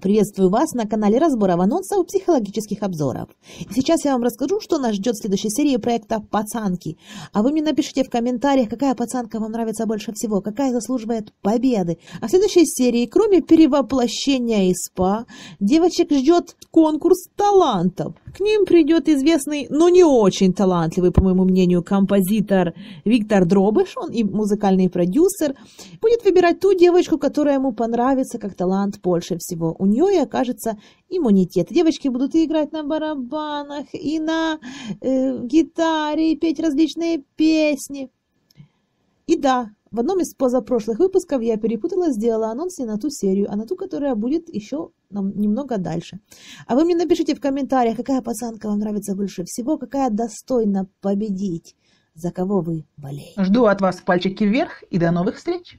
Приветствую вас на канале разборов анонсов психологических обзоров. сейчас я вам расскажу, что нас ждет в следующей серии проекта «Пацанки». А вы мне напишите в комментариях, какая пацанка вам нравится больше всего, какая заслуживает победы. А в следующей серии, кроме перевоплощения и спа, девочек ждет конкурс талантов. К ним придет известный, но не очень талантливый, по моему мнению, композитор Виктор Дробыш, он и музыкальный продюсер, будет выбирать ту девочку, которая ему понравится как талант больше всего. У нее и окажется иммунитет. Девочки будут и играть на барабанах, и на э, гитаре, и петь различные песни. И да, в одном из позапрошлых выпусков я перепутала, сделала анонс не на ту серию, а на ту, которая будет еще немного дальше. А вы мне напишите в комментариях, какая пацанка вам нравится больше всего, какая достойна победить, за кого вы болеете. Жду от вас пальчики вверх и до новых встреч!